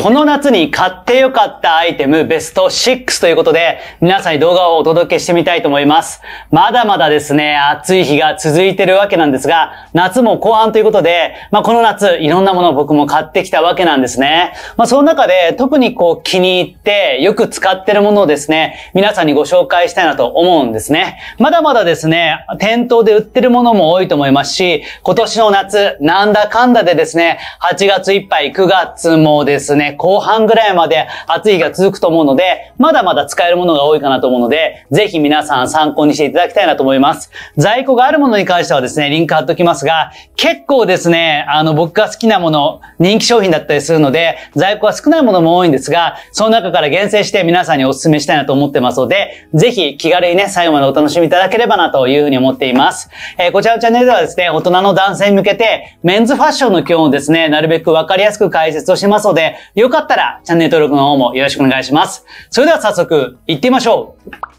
この夏に買ってよかったアイテムベスト6ということで、皆さんに動画をお届けしてみたいと思います。まだまだですね、暑い日が続いてるわけなんですが、夏も後半ということで、まあこの夏、いろんなものを僕も買ってきたわけなんですね。まあその中で、特にこう気に入って、よく使ってるものをですね、皆さんにご紹介したいなと思うんですね。まだまだですね、店頭で売ってるものも多いと思いますし、今年の夏、なんだかんだでですね、8月いっぱい、9月もですね、ね、後半ぐらいまで暑い日が続くと思うので、まだまだ使えるものが多いかなと思うので、ぜひ皆さん参考にしていただきたいなと思います。在庫があるものに関してはですね、リンク貼っときますが、結構ですね、あの、僕が好きなもの、人気商品だったりするので、在庫は少ないものも多いんですが、その中から厳選して皆さんにお勧めしたいなと思ってますので、ぜひ気軽にね、最後までお楽しみいただければなというふうに思っています。えー、こちらのチャンネルではですね、大人の男性に向けて、メンズファッションの基本をですね、なるべくわかりやすく解説をしますので、よかったらチャンネル登録の方もよろしくお願いします。それでは早速行ってみましょう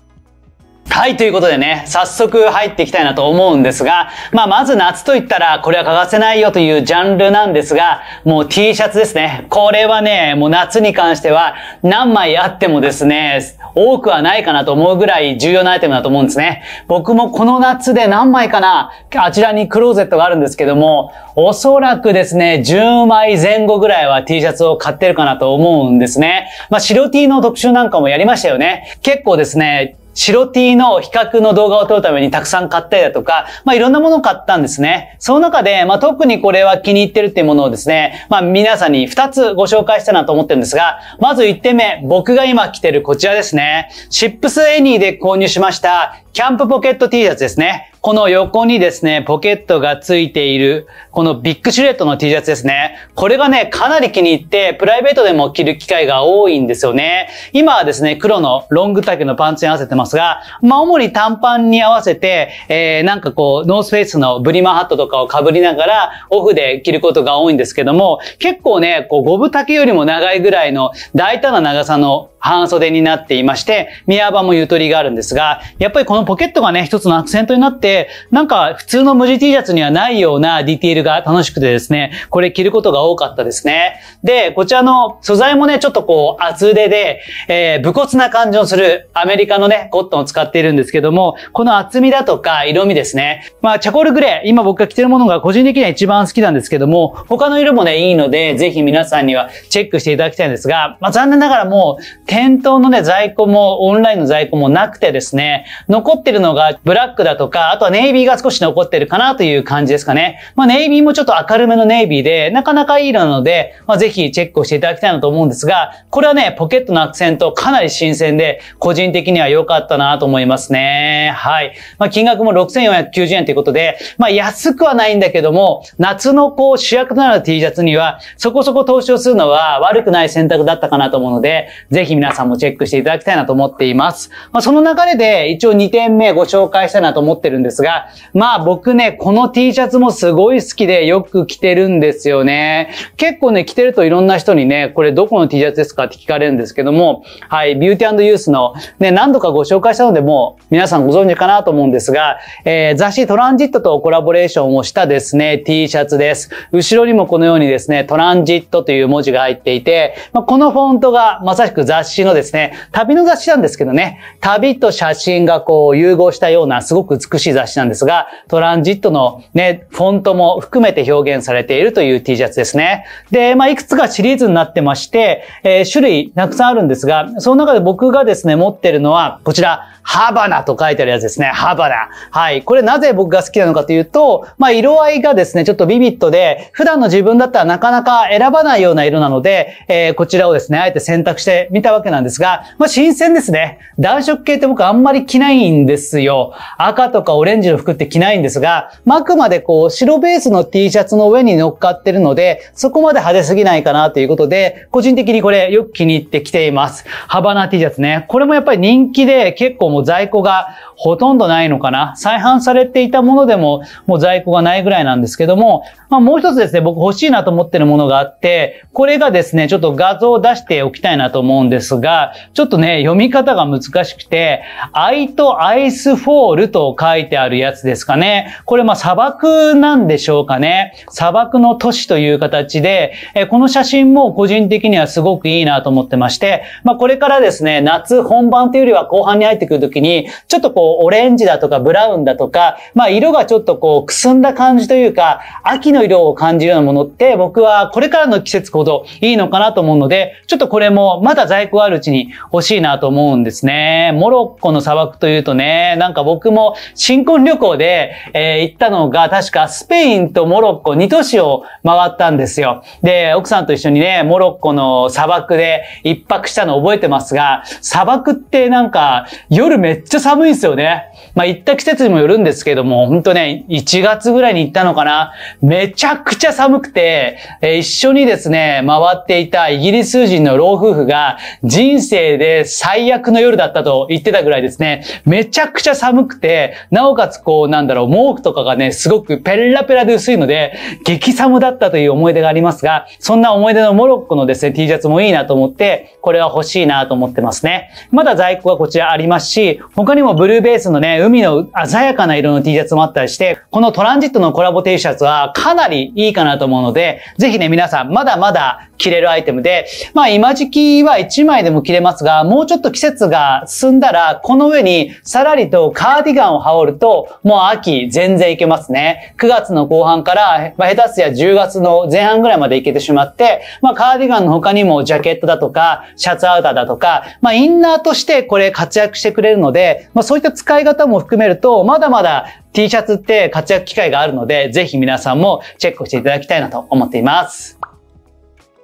はい、ということでね、早速入っていきたいなと思うんですが、まあ、まず夏と言ったら、これは欠かせないよというジャンルなんですが、もう T シャツですね。これはね、もう夏に関しては、何枚あってもですね、多くはないかなと思うぐらい重要なアイテムだと思うんですね。僕もこの夏で何枚かな、あちらにクローゼットがあるんですけども、おそらくですね、10枚前後ぐらいは T シャツを買ってるかなと思うんですね。まあ、白 T の特集なんかもやりましたよね。結構ですね、白 T の比較の動画を撮るためにたくさん買ったりだとか、まあ、いろんなものを買ったんですね。その中で、まあ、特にこれは気に入ってるっていうものをですね、まあ、皆さんに2つご紹介したいなと思ってるんですが、まず1点目、僕が今着てるこちらですね。シップスエニーで購入しましたキャンプポケット T シャツですね。この横にですね、ポケットがついている、このビッグシュレットの T シャツですね。これがね、かなり気に入って、プライベートでも着る機会が多いんですよね。今はですね、黒のロング丈のパンツに合わせてますが、まあ、主に短パンに合わせて、えー、なんかこう、ノースフェイスのブリマハットとかを被りながら、オフで着ることが多いんですけども、結構ね、こう、ゴブ丈よりも長いぐらいの大胆な長さの半袖になっていまして、宮幅もゆとりがあるんですが、やっぱりこののポケットがね、一つのアクセントになって、なんか普通の無地 T シャツにはないようなディティールが楽しくてですね、これ着ることが多かったですね。で、こちらの素材もね、ちょっとこう厚手で、えー、武骨な感じのするアメリカのね、コットンを使っているんですけども、この厚みだとか色味ですね。まあ、チャコールグレー、今僕が着てるものが個人的には一番好きなんですけども、他の色もね、いいので、ぜひ皆さんにはチェックしていただきたいんですが、まあ、残念ながらもう、店頭のね、在庫も、オンラインの在庫もなくてですね、残残ってるのがブラックだとか、あとはネイビーが少し残ってるかなという感じですかね。まあネイビーもちょっと明るめのネイビーで、なかなかいい色なので、まあぜひチェックをしていただきたいなと思うんですが、これはね、ポケットのアクセントかなり新鮮で、個人的には良かったなと思いますね。はい。まあ金額も6490円ということで、まあ安くはないんだけども、夏のこう主役となる T シャツには、そこそこ投資をするのは悪くない選択だったかなと思うので、ぜひ皆さんもチェックしていただきたいなと思っています。まあその流れで一応2点点目ご紹介したいなと思ってるんですが、まあ僕ね、この T シャツもすごい好きでよく着てるんですよね。結構ね、着てるといろんな人にね、これどこの T シャツですかって聞かれるんですけども、はい、ビューティーユースのね、何度かご紹介したのでもう皆さんご存知かなと思うんですが、えー、雑誌トランジットとコラボレーションをしたですね、T シャツです。後ろにもこのようにですね、トランジットという文字が入っていて、まあ、このフォントがまさしく雑誌のですね、旅の雑誌なんですけどね、旅と写真がこうを融合したようなすごく美しい雑誌なんですが、トランジットのね、フォントも含めて表現されているという T シャツですね。で、まあ、いくつかシリーズになってまして、えー、種類たくさんあるんですが、その中で僕がですね、持ってるのはこちら、ハバナと書いてあるやつですね。ハバナ。はい。これなぜ僕が好きなのかというと、まあ、色合いがですね、ちょっとビビットで、普段の自分だったらなかなか選ばないような色なので、えー、こちらをですね、あえて選択してみたわけなんですが、まあ、新鮮ですね。暖色系って僕あんまり着ないんですよ。赤とかオレンジの服って着ないんですが、まあ、くまでこう、白ベースの T シャツの上に乗っかってるので、そこまで派手すぎないかなということで、個人的にこれよく気に入って着ています。ハバナ T シャツね。これもやっぱり人気で結構う在庫がほとんどないのかな。再販されていたものでももう在庫がないぐらいなんですけども、まあ、もう一つですね、僕欲しいなと思ってるものがあって、これがですね、ちょっと画像を出しておきたいなと思うんですが、ちょっとね、読み方が難しくて、アイトアイスフォールと書いてあるやつですかね。これまあ砂漠なんでしょうかね。砂漠の都市という形で、えこの写真も個人的にはすごくいいなと思ってまして、まあこれからですね、夏本番というよりは後半に入ってくると時に、ちょっとこう、オレンジだとかブラウンだとか、まあ、色がちょっとこう、くすんだ感じというか、秋の色を感じるようなものって、僕はこれからの季節ほどいいのかなと思うので、ちょっとこれもまだ在庫あるうちに欲しいなと思うんですね。モロッコの砂漠というとね、なんか僕も新婚旅行で、えー、行ったのが、確かスペインとモロッコ2都市を回ったんですよ。で、奥さんと一緒にね、モロッコの砂漠で一泊したの覚えてますが、砂漠ってなんか夜夜めっちゃ寒いんですよね。まあ、行った季節にもよるんですけども、ほんとね、1月ぐらいに行ったのかな。めちゃくちゃ寒くて、えー、一緒にですね、回っていたイギリス人の老夫婦が、人生で最悪の夜だったと言ってたぐらいですね、めちゃくちゃ寒くて、なおかつこう、なんだろう、毛布とかがね、すごくペラペラで薄いので、激寒だったという思い出がありますが、そんな思い出のモロッコのですね、T シャツもいいなと思って、これは欲しいなと思ってますね。まだ在庫はこちらありますし、し、他にもブルーベースのね、海の鮮やかな色の T シャツもあったりして、このトランジットのコラボ T シャツはかなりいいかなと思うので、ぜひね、皆さんまだまだ着れるアイテムで、まあ今時期は1枚でも着れますが、もうちょっと季節が進んだら、この上にさらりとカーディガンを羽織ると、もう秋全然いけますね。9月の後半から、まあ、下手すや10月の前半ぐらいまでいけてしまって、まあカーディガンの他にもジャケットだとか、シャツアウターだとか、まあインナーとしてこれ活躍してくれれるので、まあ、そういった使い方も含めると、まだまだ T シャツって活躍機会があるので、ぜひ皆さんもチェックしていただきたいなと思っています。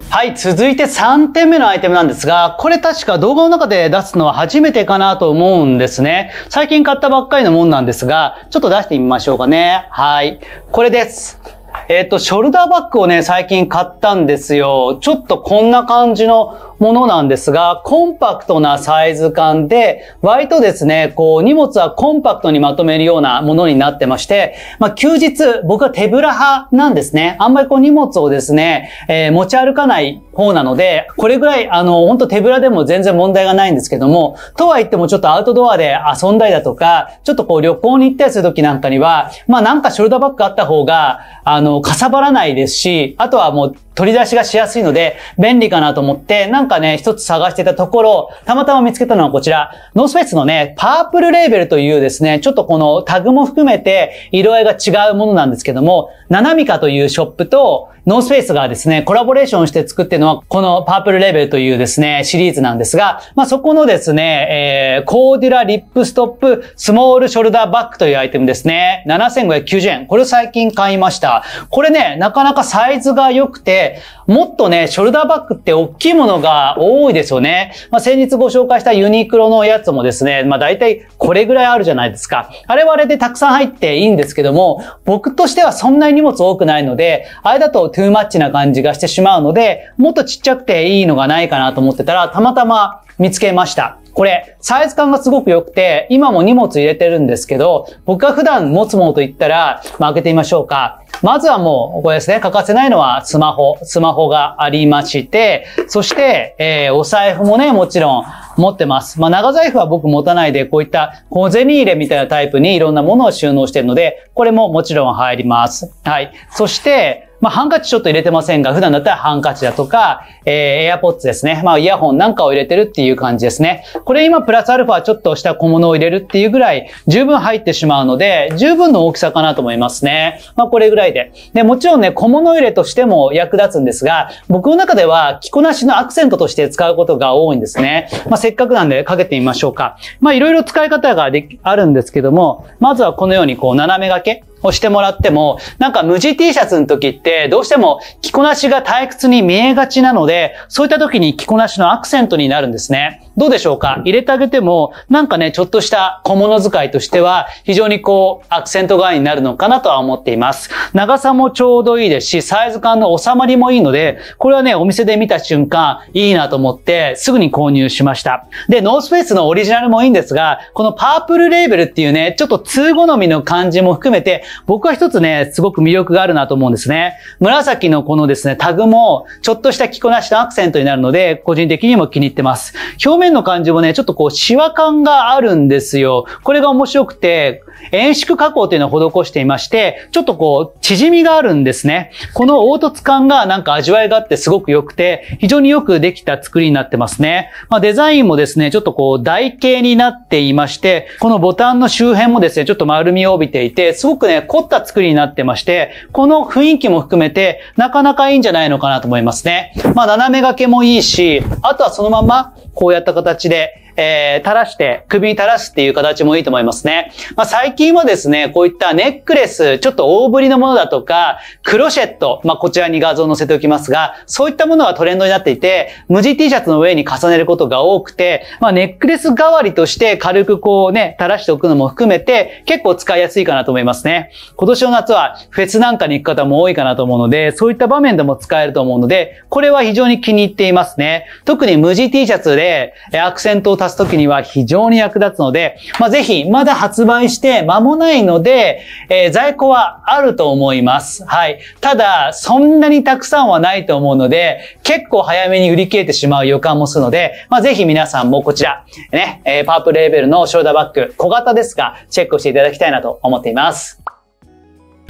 はい、続いて3点目のアイテムなんですが、これ確か動画の中で出すのは初めてかなと思うんですね。最近買ったばっかりのもんなんですが、ちょっと出してみましょうかね。はい。これです。えっ、ー、と、ショルダーバッグをね、最近買ったんですよ。ちょっとこんな感じのものなんですが、コンパクトなサイズ感で、割とですね、こう、荷物はコンパクトにまとめるようなものになってまして、まあ、休日、僕は手ぶら派なんですね。あんまりこう、荷物をですね、えー、持ち歩かない方なので、これぐらい、あの、本当手ぶらでも全然問題がないんですけども、とは言ってもちょっとアウトドアで遊んだりだとか、ちょっとこう、旅行に行ったりする時なんかには、まあ、なんかショルダーバッグあった方が、あの、かさばらないですし、あとはもう、取り出しがしやすいので、便利かなと思って、なんかね、一つ探してたところ、たまたま見つけたのはこちら、ノースフェイスのね、パープルレーベルというですね、ちょっとこのタグも含めて、色合いが違うものなんですけども、ナナミカというショップと、ノースペースがですね、コラボレーションして作ってるのは、このパープルレベルというですね、シリーズなんですが、まあ、そこのですね、えー、コーデュラリップストップスモールショルダーバッグというアイテムですね。7590円。これ最近買いました。これね、なかなかサイズが良くて、もっとね、ショルダーバッグって大きいものが多いですよね。まあ、先日ご紹介したユニクロのやつもですね、まあ、大体これぐらいあるじゃないですか。あれはあれでたくさん入っていいんですけども、僕としてはそんなに荷物多くないので、あれだとトゥーマッチな感じがしてしまうので、もっとちっちゃくていいのがないかなと思ってたら、たまたま見つけました。これ、サイズ感がすごく良くて、今も荷物入れてるんですけど、僕が普段持つものと言ったら、まあ、開けてみましょうか。まずはもう、これですね、欠かせないのはスマホ、スマホがありまして、そして、えー、お財布もね、もちろん持ってます。まあ、長財布は僕持たないで、こういった小銭入れみたいなタイプにいろんなものを収納してるので、これももちろん入ります。はい。そして、まあ、ハンカチちょっと入れてませんが、普段だったらハンカチだとか、えー、AirPods ですね。まあ、イヤホンなんかを入れてるっていう感じですね。これ今プラスアルファちょっとした小物を入れるっていうぐらい、十分入ってしまうので、十分の大きさかなと思いますね。まあ、これぐらいで。で、もちろんね、小物入れとしても役立つんですが、僕の中では着こなしのアクセントとして使うことが多いんですね。まあ、せっかくなんでかけてみましょうか。まあ、いろいろ使い方ができ、あるんですけども、まずはこのようにこう斜め掛け。をしてもらっても、なんか無地 T シャツの時って、どうしても着こなしが退屈に見えがちなので、そういった時に着こなしのアクセントになるんですね。どうでしょうか入れてあげても、なんかね、ちょっとした小物使いとしては、非常にこう、アクセント側になるのかなとは思っています。長さもちょうどいいですし、サイズ感の収まりもいいので、これはね、お店で見た瞬間、いいなと思って、すぐに購入しました。で、ノースペースのオリジナルもいいんですが、このパープルレーベルっていうね、ちょっと通好みの感じも含めて、僕は一つね、すごく魅力があるなと思うんですね。紫のこのですね、タグも、ちょっとした着こなしのアクセントになるので、個人的にも気に入ってます。表面面の感じもね、ちょっとこう、シワ感があるんですよ。これが面白くて、円縮加工というのを施していまして、ちょっとこう、縮みがあるんですね。この凹凸感がなんか味わいがあってすごく良くて、非常によくできた作りになってますね。まあ、デザインもですね、ちょっとこう、台形になっていまして、このボタンの周辺もですね、ちょっと丸みを帯びていて、すごくね、凝った作りになってまして、この雰囲気も含めて、なかなかいいんじゃないのかなと思いますね。まあ、斜め掛けもいいし、あとはそのままこうやった形で、えー、垂らして、首垂らすっていう形もいいと思いますね。まあ、最近はですね、こういったネックレス、ちょっと大ぶりのものだとか、クロシェット、まあ、こちらに画像を載せておきますが、そういったものはトレンドになっていて、無地 T シャツの上に重ねることが多くて、まあ、ネックレス代わりとして軽くこうね、垂らしておくのも含めて、結構使いやすいかなと思いますね。今年の夏はフェスなんかに行く方も多いかなと思うので、そういった場面でも使えると思うので、これは非常に気に入っていますね。特に無地 T シャツで、アクセントを足す時には非常に役立つので、まあ、ぜひ、まだ発売して間もないので、えー、在庫はあると思います。はい。ただ、そんなにたくさんはないと思うので、結構早めに売り切れてしまう予感もするので、まあ、ぜひ皆さんもこちら、ね、えー、パープルレーベルのショルダーバッグ、小型ですが、チェックしていただきたいなと思っています。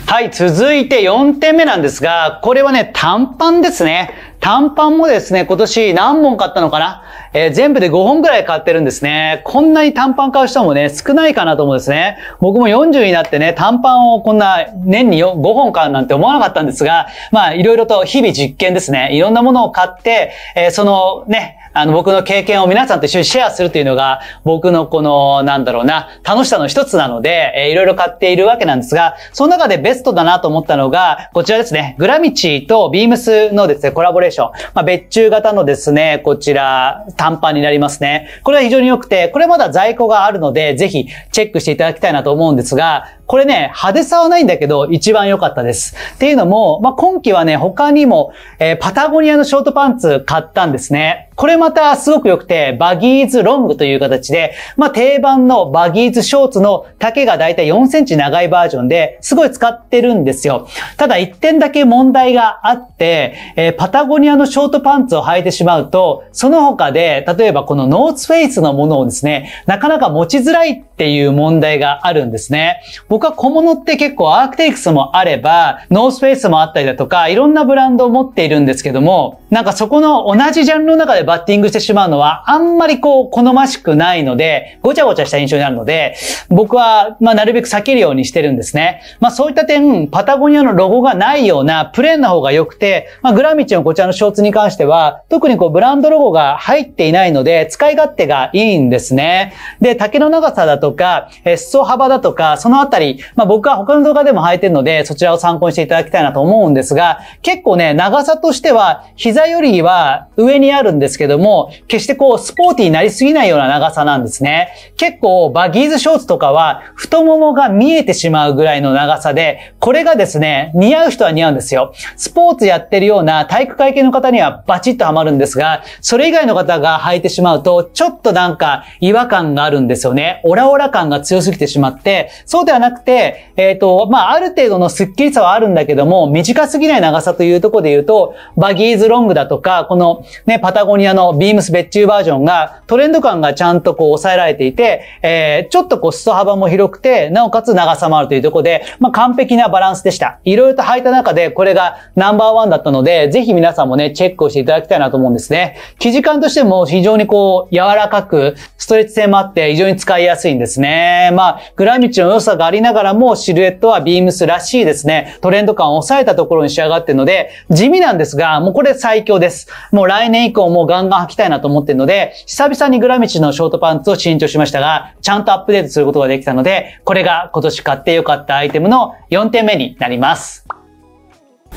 はい、続いて4点目なんですが、これはね、短パンですね。短パンもですね、今年何本買ったのかなえー、全部で5本ぐらい買ってるんですね。こんなに短パン買う人もね、少ないかなと思うんですね。僕も40になってね、短パンをこんな年に5本買うなんて思わなかったんですが、まあ、いろいろと日々実験ですね。いろんなものを買って、えー、そのね、あの、僕の経験を皆さんと一緒にシェアするというのが、僕のこの、なんだろうな、楽しさの一つなので、えいろいろ買っているわけなんですが、その中でベストだなと思ったのが、こちらですね。グラミチとビームスのですね、コラボレーションしょう。まあ、別注型のですね、こちら、短パンになりますね。これは非常に良くて、これまだ在庫があるので、ぜひチェックしていただきたいなと思うんですが、これね、派手さはないんだけど、一番良かったです。っていうのも、まあ、今季はね、他にも、えー、パタゴニアのショートパンツ買ったんですね。これまたすごく良くて、バギーズロングという形で、まあ、定番のバギーズショーツの丈がだいたい4センチ長いバージョンで、すごい使ってるんですよ。ただ一点だけ問題があって、えー、パタゴニアのショートパンツを履いてしまうと、その他で、例えばこのノーツフェイスのものをですね、なかなか持ちづらいっていう問題があるんですね。僕は小物って結構アークテイクスもあれば、ノースペースもあったりだとか、いろんなブランドを持っているんですけども、なんかそこの同じジャンルの中でバッティングしてしまうのは、あんまりこう、好ましくないので、ごちゃごちゃした印象になるので、僕は、まあ、なるべく避けるようにしてるんですね。まあ、そういった点、パタゴニアのロゴがないような、プレーンな方が良くて、まあ、グラミッチのこちらのショーツに関しては、特にこう、ブランドロゴが入っていないので、使い勝手がいいんですね。で、丈の長さだとか、裾幅だとか、そのあたりり、まあ僕は他の動画でも履いてるので、そちらを参考にしていただきたいなと思うんですが、結構ね、長さとしては、膝よりは上にあるんですけども、決してこう、スポーティーになりすぎないような長さなんですね。結構、バギーズショーツとかは、太ももが見えてしまうぐらいの長さで、これがですね、似合う人は似合うんですよ。スポーツやってるような体育会系の方にはバチッとハマるんですが、それ以外の方が履いてしまうと、ちょっとなんか違和感があるんですよね。オラオラ感が強すぎてしまって、そうではなくくて、えっ、ー、と、まあ、ある程度のスッキリさはあるんだけども、短すぎない長さというところで言うと、バギーズロングだとか、このね、パタゴニアのビームス別注バージョンが、トレンド感がちゃんとこう抑えられていて、えー、ちょっとこう裾幅も広くて、なおかつ長さもあるというところで、まあ、完璧なバランスでした。いろいろと履いた中で、これがナンバーワンだったので、ぜひ皆さんもね、チェックをしていただきたいなと思うんですね。生地感としても非常にこう、柔らかく、ストレッチ性もあって、非常に使いやすいんですね。まあ、グラミチの良さがありながらもシルエットはビームスらしいですね、トレンド感を抑えたところに仕上がってるので、地味なんですが、もうこれ最強です。もう来年以降もうガンガン履きたいなと思ってるので、久々にグラミチのショートパンツを新調しましたが、ちゃんとアップデートすることができたので、これが今年買って良かったアイテムの4点目になります。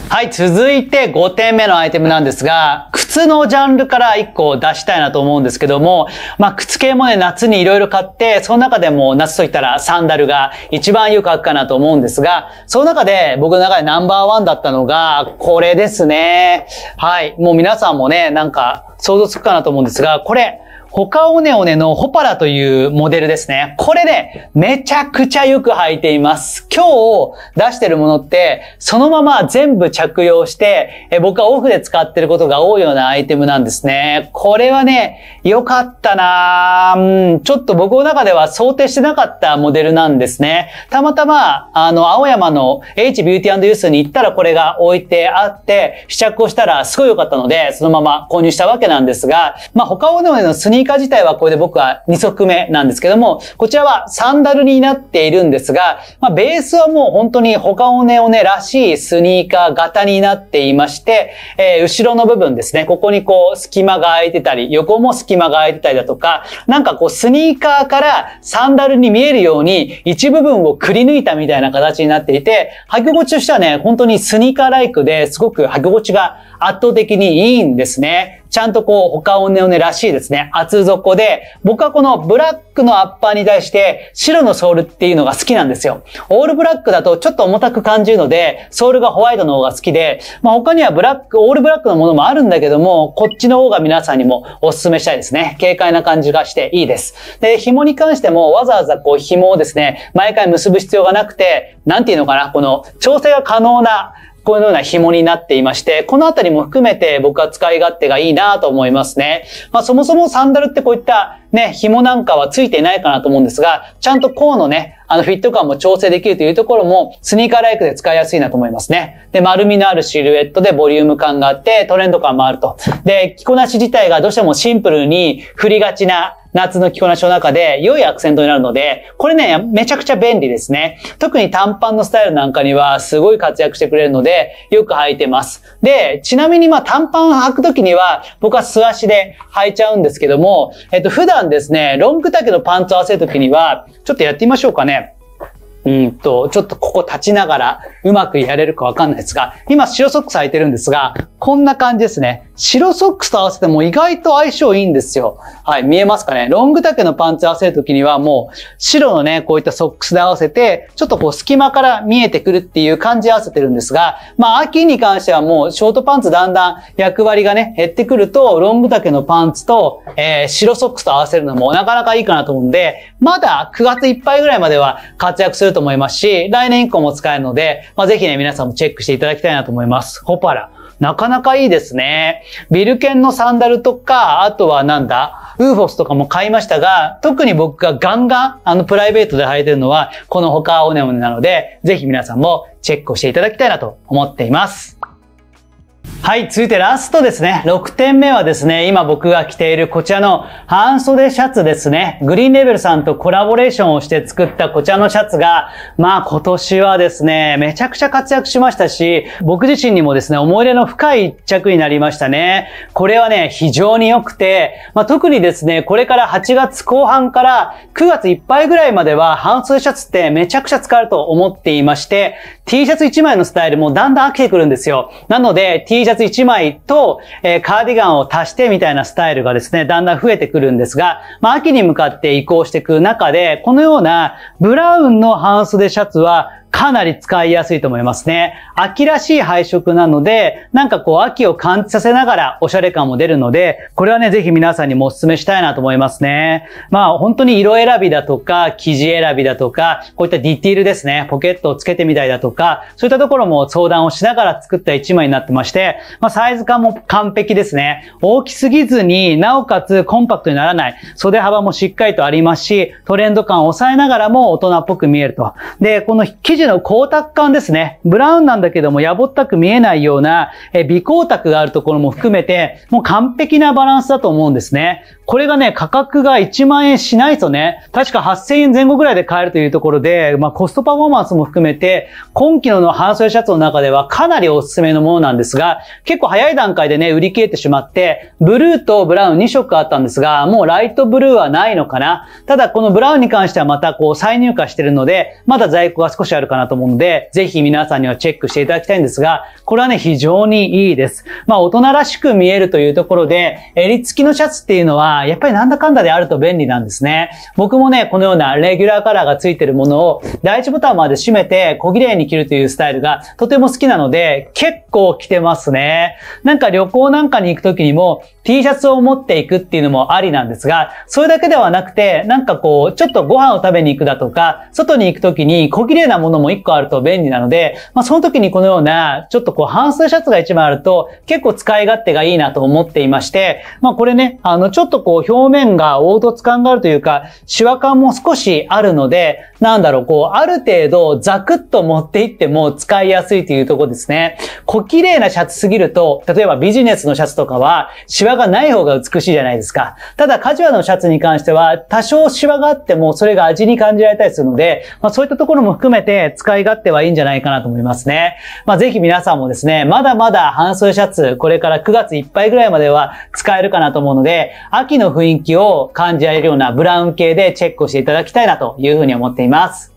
はい、続いて5点目のアイテムなんですが、靴のジャンルから1個出したいなと思うんですけども、まあ、靴系もね、夏に色々買って、その中でも夏といったらサンダルが一番よく履くかなと思うんですが、その中で僕の中でナンバーワンだったのが、これですね。はい、もう皆さんもね、なんか想像つくかなと思うんですが、これ、ホカオネオネのホパラというモデルですね。これで、ね、めちゃくちゃよく履いています。今日出してるものって、そのまま全部着用して、え僕はオフで使ってることが多いようなアイテムなんですね。これはね、良かったなうん、ちょっと僕の中では想定してなかったモデルなんですね。たまたま、あの、青山の H ビューティーユースに行ったらこれが置いてあって、試着をしたらすごい良かったので、そのまま購入したわけなんですが、まあ、ホカオネオネのスニーニーカー自体はこれで僕は2足目なんですけども、こちらはサンダルになっているんですが、まあ、ベースはもう本当に他をね。おねらしいスニーカー型になっていまして、えー、後ろの部分ですね、ここにこう隙間が空いてたり、横も隙間が空いてたりだとか、なんかこうスニーカーからサンダルに見えるように一部分をくり抜いたみたいな形になっていて、履き心地としてはね、本当にスニーカーライクですごく履き心地が圧倒的にいいんですね。ちゃんとこう、お顔ねおねらしいですね。厚底で、僕はこのブラックのアッパーに対して白のソールっていうのが好きなんですよ。オールブラックだとちょっと重たく感じるので、ソールがホワイトの方が好きで、まあ他にはブラック、オールブラックのものもあるんだけども、こっちの方が皆さんにもお勧めしたいですね。軽快な感じがしていいです。で、紐に関してもわざわざこう紐をですね、毎回結ぶ必要がなくて、なんていうのかな、この調整が可能な、こういうような紐になっていまして、このあたりも含めて僕は使い勝手がいいなと思いますね。まあそもそもサンダルってこういったね、紐なんかはついてないかなと思うんですが、ちゃんと甲のね、あのフィット感も調整できるというところも、スニーカーライクで使いやすいなと思いますね。で、丸みのあるシルエットでボリューム感があって、トレンド感もあると。で、着こなし自体がどうしてもシンプルに振りがちな夏の着こなしの中で良いアクセントになるので、これね、めちゃくちゃ便利ですね。特に短パンのスタイルなんかにはすごい活躍してくれるので、よく履いてます。で、ちなみにまあ短パン履くときには、僕は素足で履いちゃうんですけども、えっと、普段段ですね、ロング丈のパンツを合わせるときには、ちょっとやってみましょうかね。うんと、ちょっとここ立ちながらうまくやれるかわかんないですが、今白ソックス履いてるんですが、こんな感じですね。白ソックスと合わせても意外と相性いいんですよ。はい、見えますかね。ロング丈のパンツ合わせるときにはもう白のね、こういったソックスで合わせて、ちょっとこう隙間から見えてくるっていう感じ合わせてるんですが、まあ秋に関してはもうショートパンツだんだん役割がね、減ってくると、ロング丈のパンツと、えー、白ソックスと合わせるのもなかなかいいかなと思うんで、まだ9月いっぱいぐらいまでは活躍するとと思いますし、来年以降も使えるので、まあ、ぜひね、皆さんもチェックしていただきたいなと思います。ホパラ。なかなかいいですね。ビルケンのサンダルとか、あとはなんだ、ウーフォスとかも買いましたが、特に僕がガンガン、あの、プライベートで履いてるのは、この他オネオネなので、ぜひ皆さんもチェックをしていただきたいなと思っています。はい、続いてラストですね。6点目はですね、今僕が着ているこちらの半袖シャツですね。グリーンレベルさんとコラボレーションをして作ったこちらのシャツが、まあ今年はですね、めちゃくちゃ活躍しましたし、僕自身にもですね、思い入れの深い一着になりましたね。これはね、非常に良くて、まあ特にですね、これから8月後半から9月いっぱいぐらいまでは半袖シャツってめちゃくちゃ使えると思っていまして、T シャツ1枚のスタイルもだんだん飽きてくるんですよ。なので、T T シャツ1枚と、えー、カーディガンを足してみたいなスタイルがですね、だんだん増えてくるんですが、まあ、秋に向かって移行していく中で、このようなブラウンの半袖シャツはかなり使いやすいと思いますね。秋らしい配色なので、なんかこう秋を感じさせながらおしゃれ感も出るので、これはね、ぜひ皆さんにもお勧めしたいなと思いますね。まあ本当に色選びだとか、生地選びだとか、こういったディティールですね、ポケットをつけてみたいだとか、そういったところも相談をしながら作った一枚になってまして、まあサイズ感も完璧ですね。大きすぎずに、なおかつコンパクトにならない、袖幅もしっかりとありますし、トレンド感を抑えながらも大人っぽく見えると。で、この生地の光沢感ですね。ブラウンなんだけども、やぼったく見えないような、え微光沢があるところも含めて、もう完璧なバランスだと思うんですね。これがね、価格が1万円しないとね、確か8000円前後ぐらいで買えるというところで、まあコストパフォーマンスも含めて、今期の半袖シャツの中ではかなりおすすめのものなんですが、結構早い段階でね、売り切れてしまって、ブルーとブラウン2色あったんですが、もうライトブルーはないのかな。ただこのブラウンに関してはまたこう再入荷してるので、まだ在庫が少しあるかなと思うので、ぜひ皆さんにはチェックしていただきたいんですが、これはね、非常にいいです。まあ大人らしく見えるというところで、襟付きのシャツっていうのは、やっぱりなんだかんだであると便利なんですね。僕もね、このようなレギュラーカラーが付いてるものを、第一ボタンまで閉めて小綺麗に着るというスタイルがとても好きなので、結構着てますね。なんか旅行なんかに行くときにも、T シャツを持っていくっていうのもありなんですが、それだけではなくて、なんかこう、ちょっとご飯を食べに行くだとか、外に行くときに小綺麗なものも1個あると便利なので、まあその時にこのような、ちょっとこう、半数シャツが1枚あると、結構使い勝手がいいなと思っていまして、まあこれね、あの、ちょっとこう、表面が凹凸感があるというか、シワ感も少しあるので、なんだろう、こう、ある程度、ザクッと持っていっても使いやすいというところですね。小綺麗なシャツすぎると、例えばビジネスのシャツとかは、シワがない方が美しいじゃないですか。ただ、カジュアルのシャツに関しては、多少シワがあっても、それが味に感じられたりするので、まあ、そういったところも含めて使い勝手はいいんじゃないかなと思いますね。まあ、ぜひ皆さんもですね、まだまだ半袖シャツ、これから9月いっぱいぐらいまでは使えるかなと思うので、秋の雰囲気を感じられるようなブラウン系でチェックをしていただきたいなというふうに思っています。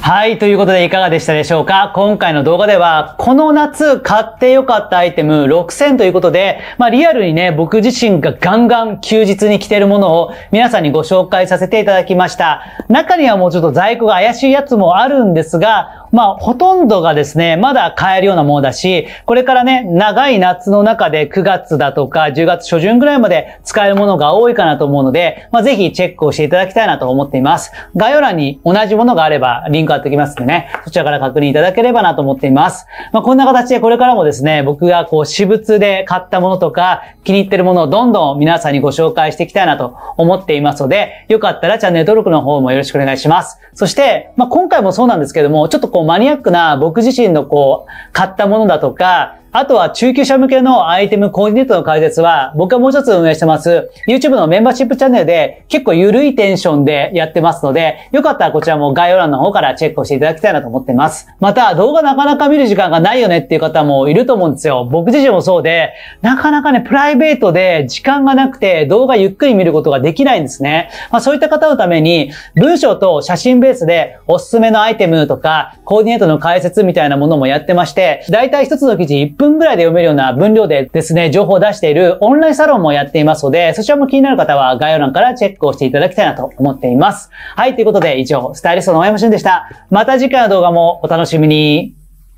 はい、ということでいかがでしたでしょうか今回の動画では、この夏買ってよかったアイテム6 0 0 0ということで、まあリアルにね、僕自身がガンガン休日に着てるものを皆さんにご紹介させていただきました。中にはもうちょっと在庫が怪しいやつもあるんですが、まあ、ほとんどがですね、まだ買えるようなものだし、これからね、長い夏の中で9月だとか10月初旬ぐらいまで使えるものが多いかなと思うので、まあ、ぜひチェックをしていただきたいなと思っています。概要欄に同じものがあればリンク貼っておきますのでね、そちらから確認いただければなと思っています。まあ、こんな形でこれからもですね、僕がこう、私物で買ったものとか、気に入ってるものをどんどん皆さんにご紹介していきたいなと思っていますので、よかったらチャンネル登録の方もよろしくお願いします。そして、まあ、今回もそうなんですけども、ちょっとこう、マニアックな僕自身のこう、買ったものだとか、あとは中級者向けのアイテムコーディネートの解説は、僕がもう一つ運営してます、YouTube のメンバーシップチャンネルで結構緩いテンションでやってますので、よかったらこちらも概要欄の方からチェックをしていただきたいなと思ってます。また、動画なかなか見る時間がないよねっていう方もいると思うんですよ。僕自身もそうで、なかなかね、プライベートで時間がなくて動画ゆっくり見ることができないんですね。まあそういった方のために、文章と写真ベースでおすすめのアイテムとか、コーディネートの解説みたいなものもやってまして、だいたい一つの記事1分分ぐらいで読めるような分量でですね、情報を出しているオンラインサロンもやっていますので、そちらも気になる方は概要欄からチェックをしていただきたいなと思っています。はい、ということで以上、スタイリストの青山俊でした。また次回の動画もお楽しみに。